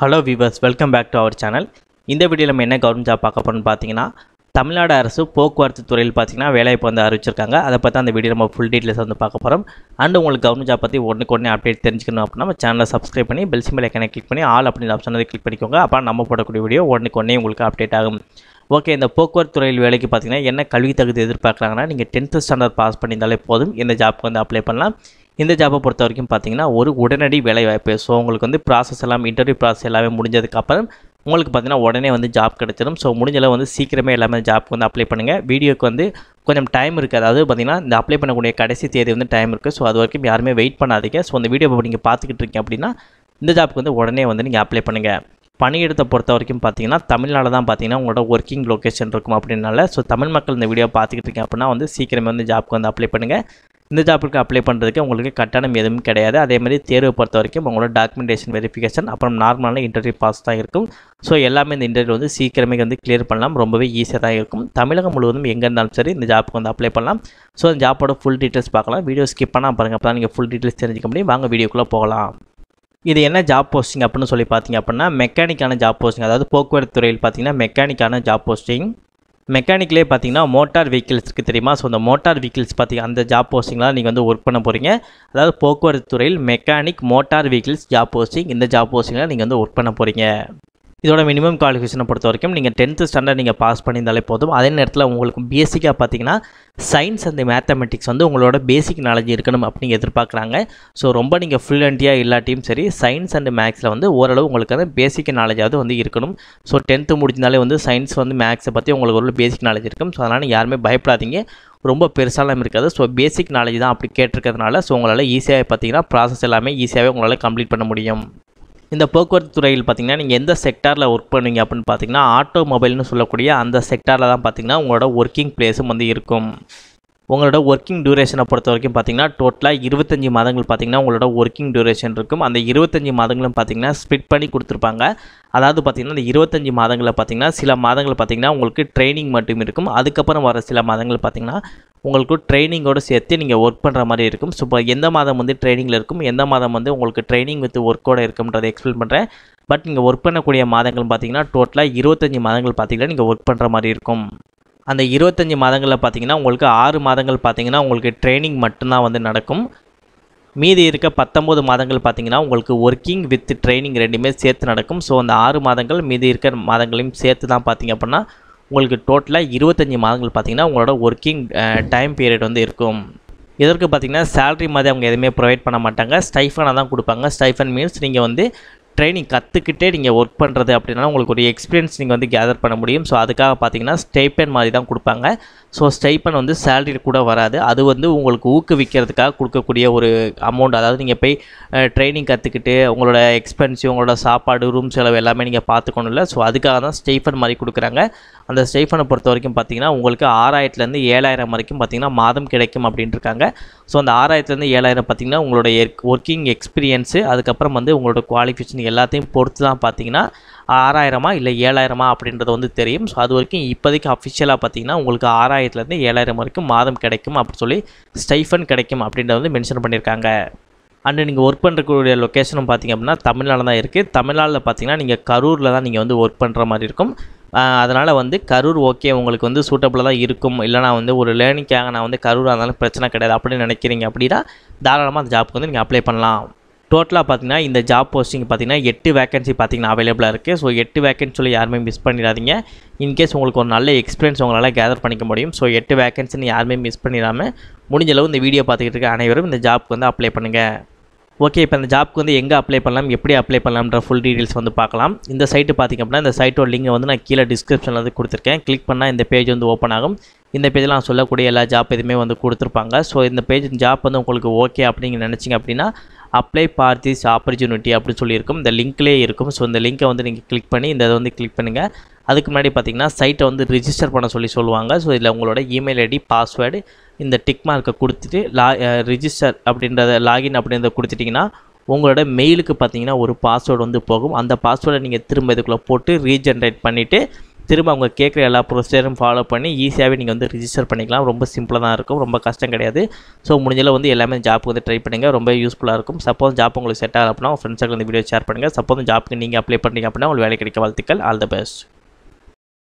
hello viewers welcome back to our channel இந்த வீடியோவில் நம்ம என்ன கவர்மெண்ட் ஜாப் பார்க்க போகணும்னு பார்த்தீங்கன்னா தமிழ்நாடு அரசு போக்குவரத்து துறையில் பார்த்தீங்கன்னா வேலை வந்து அறிவிச்சிருக்காங்க அதை பற்றி அந்த வீடியோ நம்ம ஃபுல் டீட்டெயில்ஸ் வந்து பார்க்க போகிறோம் அண்ட் உங்களுக்கு கவர்மெண்ட் ஜாப் பற்றி ஒன்று உடனே அப்டேட் தெரிஞ்சுக்கணும் அப்படின்னா நம்ம சேனலை சப்ஸ்கிரைப் பண்ணி பெல் சிம்பிள் எக்கனை கிளிக் பண்ணி ஆல் அப்படிங்கிற ஆப்ஷன் வந்து கிளிக் பண்ணிக்கோங்க அப்போ நம்ம போடக்கூடிய வீடியோ உடனே ஒன்றே உங்களுக்கு அப்டேட் ஆகும் ஓகே இந்த போக்குவரத்து துறையில் வேலைக்கு பார்த்தீங்கன்னா என்ன கல்வி தகுதி எதிர்பார்க்குறாங்கன்னா நீங்கள் டென்த்து ஸ்டாண்டர்ட் பாஸ் பண்ணியிருந்தாலே போதும் இந்த ஜாப்க்கு வந்து அப்ளை பண்ணலாம் இந்த ஜாப்பை பொறுத்த வரைக்கும் பார்த்தீங்கன்னா ஒரு உடனடி வேலைவாய்ப்பு ஸோ உங்களுக்கு வந்து ப்ராசஸ் எல்லாம் இன்டர்வியூ ப்ராசஸ் எல்லாமே முடிஞ்சதுக்கப்புறம் உங்களுக்கு பார்த்தீங்கன்னா உடனே வந்து ஜாப் கிடச்சிடும் ஸோ முடிஞ்சளவு வந்து சீக்கிரமே எல்லாமே ஜாப்க்கு வந்து அப்ளை பண்ணுங்கள் வீடியோக்கு வந்து கொஞ்சம் டைம் இருக்குது அதாவது பார்த்திங்கன்னா இந்த அப்ளை பண்ணக்கூடிய கடைசி தேதி வந்து டைம் இருக்குது ஸோ அது வரைக்கும் யாருமே வெயிட் பண்ணாதீங்க ஸோ அந்த வீடியோவை நீங்கள் பார்த்துக்கிட்டு இருக்கீங்க அப்படின்னா இந்த ஜாப்க்கு வந்து உடனே வந்து நீங்கள் அப்ளை பண்ணுங்கள் பணியிடத்தை பொறுத்த வரைக்கும் பார்த்தீங்கன்னா தமிழ்நாடு தான் பார்த்தீங்கன்னா உங்களோட ஒர்க்கிங் லொக்கேஷன் இருக்கும் அப்படின்னால ஸோ தமிழ் மக்கள் இந்த வீடியோ பார்த்துக்கிட்டு இருக்கீங்க அப்படின்னா வந்து சீக்கிரமே வந்து ஜாப்க்கு வந்து அப்ளை பண்ணுங்கள் இந்த ஜாப்புக்கு அப்ளை பண்ணுறதுக்கு உங்களுக்கு கட்டணம் எதுவும் கிடையாது அதே மாதிரி தேர்வு பொறுத்த வரைக்கும் உங்களோட டாக்குமெண்டேஷன் வெரிஃபிகேஷன் அப்புறம் நார்மலான இன்டர்வியூ பாஸ் தான் இருக்கும் ஸோ எல்லாமே இந்த இன்டர்வியூ வந்து சீக்கிரமே வந்து கிளியர் பண்ணலாம் ரொம்பவே ஈஸியாக தான் இருக்கும் தமிழகம் முழுவதும் எங்கே இருந்தாலும் சரி இந்த ஜாப்புக்கு வந்து அப்ளை பண்ணலாம் ஸோ அந்த ஜாப்போட ஃபுல் டீட்டெயில்ஸ் பார்க்கலாம் வீடியோ ஸ்கிப் பண்ணால் பாருங்கள் அப்போ தான் நீங்கள் ஃபுல் டீட்டெயில்ஸ் தெரிஞ்சுக்க முடியும் வாங்க வீடியோக்குள்ளே போகலாம் இது என்ன ஜாப் போஸ்டிங் அப்படின்னு சொல்லி பார்த்தீங்க அப்படின்னா மெக்கானிக்கான ஜாப் போஸ்டிங் அதாவது போக்குவரத்து துறையில் பார்த்தீங்கன்னா மெக்கானிக்கான ஜாப் போஸ்டிங் மெக்கானிக்லேயே பார்த்தீங்கன்னா மோட்டார் வெஹிக்கிள்ஸ் இருக்குது தெரியுமா ஸோ அந்த மோட்டார் வெஹிக்கிள்ஸ் பார்த்தீங்கன்னா அந்த ஜாப் போஸ்டிங்லாம் நீங்கள் வந்து ஒர்க் பண்ண போகிறீங்க அதாவது போக்குவரத்து துறையில் mechanic motor vehicles job posting இந்த ஜாப் போஸ்டிங்லாம் நீங்கள் வந்து ஒர்க் பண்ண போகிறீங்க இதோட மினிமம் குவாலிஃபிகேஷனை பொறுத்த வரைக்கும் நீங்கள் டென்த்து ஸ்டாண்டர்ட் நீங்கள் பாஸ் பண்ணியிருந்தாலே போதும் அதே நேரத்தில் உங்களுக்கு பேசிக்காக பார்த்தீங்கன்னா சயின்ஸ் அண்ட் மேத்தமெட்டிக்ஸ் வந்து உங்களோட பேசிக் நாலேஜ் இருக்கணும் அப்படின்னு எதிர்பார்க்குறாங்க ஸோ ரொம்ப நீங்கள் ஃப்ளூயண்ட்டியாக இல்லாட்டியும் சரி சயின்ஸ் அண்ட் மேக்ஸில் வந்து ஓரளவு உங்களுக்கு வந்து பேசிக் நாலேஜாவது வந்து இருக்கணும் ஸோ டென்த்து முடிஞ்சாலே வந்து சயின்ஸ் வந்து மேக்ஸை பற்றி உங்களுக்கு ஒரு பேசிக் நாலேஜ் இருக்கும் ஸோ அதனால் யாருமே பயப்படாதீங்க ரொம்ப பெருசாலும் இருக்காது ஸோ பேசிக் நாலேஜ் தான் அப்படி கேட்டிருக்கிறதுனால ஸோ உங்களால் ஈஸியாக பார்த்தீங்கன்னா ப்ராசஸ் எல்லாமே ஈஸியாகவே உங்களால் கம்ப்ளீட் பண்ண முடியும் இந்த போக்குவரத்து துறையில் பார்த்திங்கன்னா நீங்கள் எந்த செக்டாரில் ஒர்க் பண்ணுவீங்க அப்படின்னு பார்த்தீங்கன்னா ஆட்டோமொபைல்னு சொல்லக்கூடிய அந்த செக்டாரில் தான் பார்த்திங்கன்னா உங்களோட ஒர்க்கிங் பிளேஸும் வந்து இருக்கும் உங்களோட ஒர்க்கிங் டியூரேஷனை பொறுத்த வரைக்கும் பார்த்தீங்கன்னா டோட்டலாக இருபத்தஞ்சி மாதங்கள் பார்த்திங்கன்னா உங்களோட ஒர்க்கிங் டியூரேஷன் இருக்கும் அந்த இருபத்தஞ்சி மாதங்களும் பார்த்திங்கன்னா ஸ்பிட் பண்ணி கொடுத்துருப்பாங்க அதாவது பார்த்திங்கன்னா இந்த இருபத்தஞ்சி மாதங்களில் பார்த்திங்கன்னா சில மாதங்கள் பார்த்திங்கன்னா உங்களுக்கு ட்ரைனிங் மட்டும் இருக்கும் அதுக்கப்புறம் வர சில மாதங்கள் பார்த்திங்கன்னா உங்களுக்கு ட்ரைனிங்கோடு சேர்த்து நீங்கள் ஒர்க் பண்ணுற மாதிரி இருக்கும் ஸோ இப்போ எந்த மாதம் வந்து ட்ரைனிங்கில் இருக்கும் எந்த மாதம் வந்து உங்களுக்கு ட்ரைனிங் வித் ஒர்க்கோடு இருக்கும்ன்றதை எக்ஸ்பிளைன் பண்ணுறேன் பட் நீங்கள் ஒர்க் பண்ணக்கூடிய மாதங்கள் பார்த்திங்கன்னா டோட்டலாக இருபத்தஞ்சி மாதங்கள் பார்த்திங்கன்னா நீங்கள் ஒர்க் பண்ணுற மாதிரி இருக்கும் அந்த இருபத்தஞ்சி மாதங்களில் பார்த்தீங்கன்னா உங்களுக்கு ஆறு மாதங்கள் பார்த்தீங்கன்னா உங்களுக்கு ட்ரைனிங் மட்டும்தான் வந்து நடக்கும் மீதி இருக்க பத்தொம்போது மாதங்கள் பார்த்தீங்கன்னா உங்களுக்கு ஒர்க்கிங் வித் ட்ரைனிங் ரெண்டுமே சேர்த்து நடக்கும் ஸோ அந்த ஆறு மாதங்கள் மீதி இருக்கிற மாதங்களையும் சேர்த்து தான் பார்த்தீங்க அப்படின்னா உங்களுக்கு டோட்டலாக இருபத்தஞ்சி மாதங்கள் பார்த்திங்கன்னா உங்களோட ஒர்க்கிங் டைம் பீரியட் வந்து இருக்கும் இதற்கு பார்த்திங்கன்னா சேலரி மாதிரி அவங்க எதுவுமே ப்ரொவைட் பண்ண மாட்டாங்க ஸ்டைஃபனாக தான் கொடுப்பாங்க ஸ்டைஃபன் மீன்ஸ் நீங்கள் வந்து ட்ரைனிங் கற்றுக்கிட்டே நீங்கள் ஒர்க் பண்ணுறது அப்படின்னா உங்களுக்கு ஒரு எக்ஸ்பீரியன்ஸ் நீங்கள் வந்து கேதர் பண்ண முடியும் ஸோ அதுக்காக பார்த்தீங்கன்னா ஸ்டைப்பன் மாதிரி தான் கொடுப்பாங்க ஸோ ஸ்டைப்பன் வந்து சேலரி கூட வராது அது வந்து உங்களுக்கு ஊக்குவிக்கிறதுக்காக கொடுக்கக்கூடிய ஒரு அமௌண்ட் அதாவது நீங்கள் போய் ட்ரைனிங் கற்றுக்கிட்டு உங்களோட எக்ஸ்பென்சிவ் உங்களோட சாப்பாடு ரூம் செலவு எல்லாமே நீங்கள் இல்லை ஸோ அதுக்காக தான் ஸ்டைஃபன் மாதிரி கொடுக்குறாங்க அந்த ஸ்டைஃபனை பொறுத்த வரைக்கும் பார்த்தீங்கன்னா உங்களுக்கு ஆறாயிரத்துலேருந்து ஏழாயிரம் வரைக்கும் பார்த்தீங்கன்னா மாதம் கிடைக்கும் அப்படின்ட்டுருக்காங்க ஸோ அந்த ஆறாயிரத்துலேருந்து ஏழாயிரம் பார்த்திங்கன்னா உங்களோட ஒர்க்கிங் எக்ஸ்பீரியன்ஸு அதுக்கப்புறம் வந்து உங்களோட குவாலிஃபிகேஷன் எல்லாத்தையும் பொறுத்து தான் பார்த்தீங்கன்னா ஆறாயிரமா இல்லை ஏழாயிரமா அப்படின்றது வந்து தெரியும் ஸோ அது வரைக்கும் இப்போதைக்கு அஃபிஷியலாக பார்த்தீங்கன்னா உங்களுக்கு ஆறாயிரத்துலேருந்து ஏழாயிரம் வரைக்கும் மாதம் கிடைக்கும் அப்படின்னு சொல்லி ஸ்டைஃபன் கிடைக்கும் அப்படின்றத வந்து மென்ஷன் பண்ணியிருக்காங்க அண்டு நீங்கள் ஒர்க் பண்ணுறக்கூடிய லொக்கேஷனும் பார்த்திங்க அப்படின்னா தமிழ்நாடு தான் இருக்குது தமிழ்நாட்டில் பார்த்தீங்கன்னா நீங்கள் கரூரில் தான் நீங்கள் வந்து ஒர்க் பண்ணுற மாதிரி இருக்கும் அதனால் வந்து கரூர் ஓகே உங்களுக்கு வந்து சூட்டபிளாக தான் இருக்கும் இல்லைனா வந்து ஒரு லேர்னிங்காக நான் வந்து கரூர் இருந்தாலும் பிரச்சனை கிடையாது அப்படின்னு நினைக்கிறீங்க அப்படின்னா தாராளமாக அந்த ஜாப்புக்கு வந்து நீங்கள் அப்ளை பண்ணலாம் டோட்டலாக பார்த்தீங்கன்னா இந்த ஜாப் போஸ்டிங் பார்த்தீங்கன்னா எட்டு வேக்கன்சி பார்த்தீங்கன்னா அவைலபிளாக இருக்குது ஸோ எட்டு வேக்கன்சியில் யாருமே மிஸ் பண்ணிடாதீங்க இன்கேஸ் உங்களுக்கு ஒரு நல்ல எக்ஸ்பீரியன்ஸ் உங்களால் கேதர் பண்ணிக்க முடியும் ஸோ எட்டு வேக்கன்சின்னு யாருமே மிஸ் பண்ணிடாமல் முடிஞ்சளவு இந்த வீடியோ பார்த்துக்கிட்டு இருக்க அனைவரும் இந்த ஜாப்க்கு வந்து அப்ளை பண்ணுங்கள் ஓகே இப்போ இந்த ஜாப்க்கு வந்து எங்கே அப்ளை பண்ணலாம் எப்படி அப்ளை பண்ணலாம்ன்ற ஃபுல் டீட்டெயில்ஸ் வந்து பார்க்கலாம் இந்த சைட்டு பார்த்திங்க அப்படின்னா இந்த சைட்டோட லிங்கை வந்து நான் கீழே டிஸ்கிரிப்ஷனில் வந்து கொடுத்துருக்கேன் கிளிக் பண்ணால் இந்த பேஜ் வந்து ஓப்பன் ஆகும் இந்த பேஜில் நான் சொல்லக்கூடிய எல்லா ஜாப் எதுவுமே வந்து கொடுத்துருப்பாங்க ஸோ இந்த பேஜ் ஜாப் வந்து உங்களுக்கு ஓகே அப்படிங்க நினச்சிங்க அப்படின்னா அப்ளை பார் திஸ் ஆப்பர்ச்சுனிட்டி அப்படின்னு சொல்லியிருக்கும் இந்த லிங்க்லேயே இருக்கும் ஸோ இந்த லிங்க்கை வந்து நீங்கள் கிளிக் பண்ணி இந்த இதை வந்து கிளிக் பண்ணுங்கள் அதுக்கு முன்னாடி பார்த்தீங்கன்னா சைட்டை வந்து ரிஜிஸ்டர் பண்ண சொல்லி சொல்லுவாங்க ஸோ இதில் உங்களோட இமெயில் ஐடி பாஸ்வேர்டு இந்த டிக் மார்க்கை கொடுத்துட்டு லா ரிஜிஸ்டர் அப்படின்றத லாகின் அப்படின்றத கொடுத்துட்டிங்கன்னா உங்களோட மெயிலுக்கு பார்த்தீங்கன்னா ஒரு பாஸ்வேர்டு வந்து போகும் அந்த பாஸ்வேர்டை நீங்கள் திரும்ப இதுக்குள்ளே போட்டு ரீஜென்ரேட் பண்ணிவிட்டு திரும்ப அவங்க கேட்குற எல்லா ப்ரொசீஜரும் ஃபாலோ பண்ணி ஈஸியாகவே நீங்கள் வந்து ரிஜிஸ்டர் பண்ணிக்கலாம் ரொம்ப சிம்பிளாக தான் இருக்கும் ரொம்ப கஷ்டம் கிடையாது ஸோ முடிஞ்சளவு வந்து எல்லாமே ஜாப் வந்து ட்ரை பண்ணுங்கள் ரொம்ப யூஸ்ஃபுல்லாக இருக்கும் சப்போஸ் ஜாப் உங்களுக்கு செட் ஆகலாம் அப்படின்னா உங்கள் ஃப்ரெண்ட்ஸுக்கு வந்து வீடியோ ஷேர் பண்ணுங்கள் சப்போஸ் ஜாப்க்கு நீங்கள் அப்ளை பண்ணுறீங்க அப்படின்னா உங்களுக்கு வேலை கிடைக்க வாழ்த்துக்கள் ஆல் த பெஸ்ட்